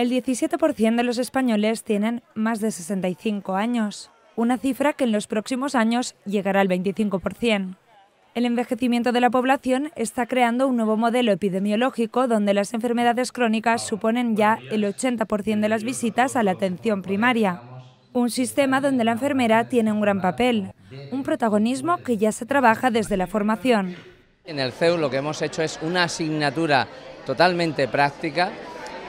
El 17% de los españoles tienen más de 65 años, una cifra que en los próximos años llegará al 25%. El envejecimiento de la población está creando un nuevo modelo epidemiológico donde las enfermedades crónicas suponen ya el 80% de las visitas a la atención primaria. Un sistema donde la enfermera tiene un gran papel, un protagonismo que ya se trabaja desde la formación. En el CEU lo que hemos hecho es una asignatura totalmente práctica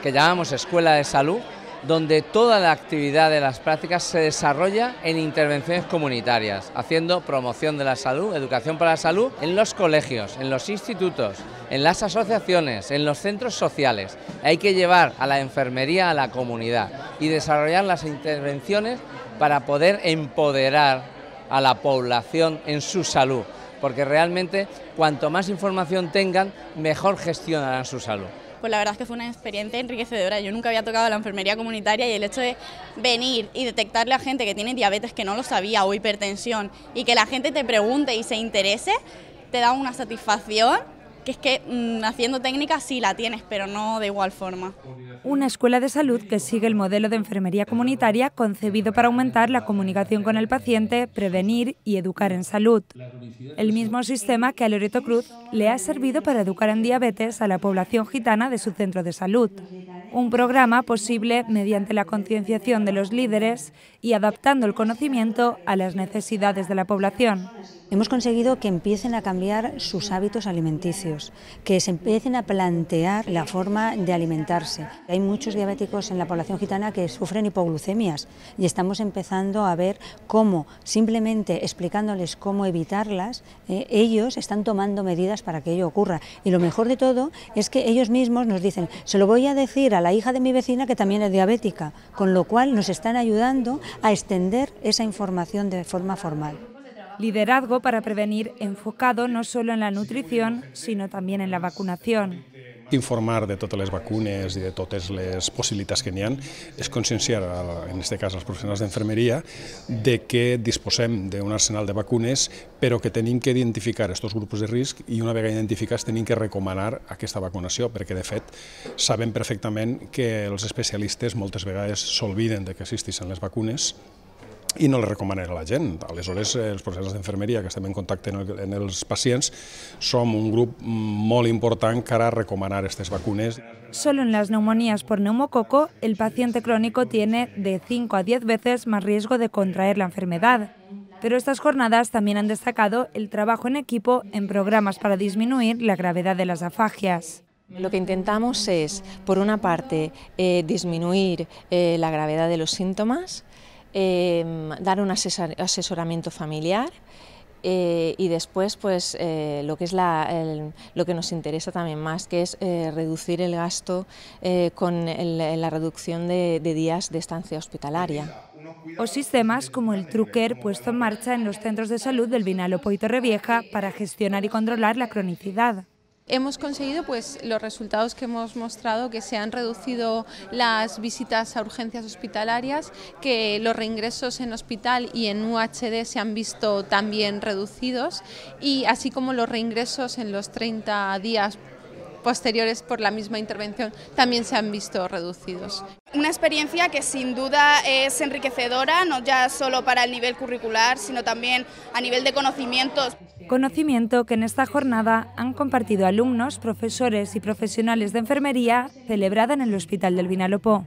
que llamamos Escuela de Salud, donde toda la actividad de las prácticas se desarrolla en intervenciones comunitarias, haciendo promoción de la salud, educación para la salud, en los colegios, en los institutos, en las asociaciones, en los centros sociales. Hay que llevar a la enfermería a la comunidad y desarrollar las intervenciones para poder empoderar a la población en su salud, porque realmente cuanto más información tengan, mejor gestionarán su salud pues la verdad es que fue una experiencia enriquecedora. Yo nunca había tocado la enfermería comunitaria y el hecho de venir y detectarle a gente que tiene diabetes que no lo sabía o hipertensión y que la gente te pregunte y se interese, te da una satisfacción que es que mm, haciendo técnica sí la tienes, pero no de igual forma. Una escuela de salud que sigue el modelo de enfermería comunitaria concebido para aumentar la comunicación con el paciente, prevenir y educar en salud. El mismo sistema que a Loreto Cruz le ha servido para educar en diabetes a la población gitana de su centro de salud. Un programa posible mediante la concienciación de los líderes y adaptando el conocimiento a las necesidades de la población. Hemos conseguido que empiecen a cambiar sus hábitos alimenticios, que se empiecen a plantear la forma de alimentarse. Hay muchos diabéticos en la población gitana que sufren hipoglucemias y estamos empezando a ver cómo, simplemente explicándoles cómo evitarlas, eh, ellos están tomando medidas para que ello ocurra. Y lo mejor de todo es que ellos mismos nos dicen, se lo voy a decir a la hija de mi vecina que también es diabética, con lo cual nos están ayudando a extender esa información de forma formal. liderazgo para prevenir enfocado no solo en la nutrición, sino también en la vacunación. Informar de totes les vacunes i de totes les possibilitats que n'hi ha és conscienciar, en aquest cas, els professionals d'infermeria de que disposem d'un arsenal de vacunes però que tenim que identificar aquests grups de risc i una vegada identificats tenim que recomanar aquesta vacunació perquè, de fet, sabem perfectament que els especialistes moltes vegades s'olviden de que existeixen les vacunes ...y no les recomanaré a la gent. los eh, els de enfermería... que estem en contacto en los pacientes... son un grupo muy importante... ...para recomendar recomanar aquestes vacunes. Solo en las neumonías por neumococo, el paciente crónico tiene de 5 a 10 veces más riesgo de contraer la enfermedad. Pero estas jornadas también han destacado el trabajo en equipo en programas para disminuir la gravedad de las afagias. Lo que intentamos es, por una parte, eh, disminuir eh, la gravedad de los síntomas, Em, dar un asesoramiento familiar eh, y después pues eh, lo que es lo que nos interesa también más que es eh, reducir el gasto con la reducción de, días de estancia hospitalaria. O sistemas como el Trucker puesto en marcha en los centros de salud del Vinalopó y Torrevieja para gestionar y controlar la cronicidad. Hemos conseguido pues, los resultados que hemos mostrado, que se han reducido las visitas a urgencias hospitalarias, que los reingresos en hospital y en UHD se han visto también reducidos, y así como los reingresos en los 30 días posteriores por la misma intervención también se han visto reducidos. Una experiencia que sin duda es enriquecedora, no ya solo para el nivel curricular, sino también a nivel de conocimientos. Conocimiento que en esta jornada han compartido alumnos, profesores y profesionales de enfermería celebrada en el Hospital del Vinalopó.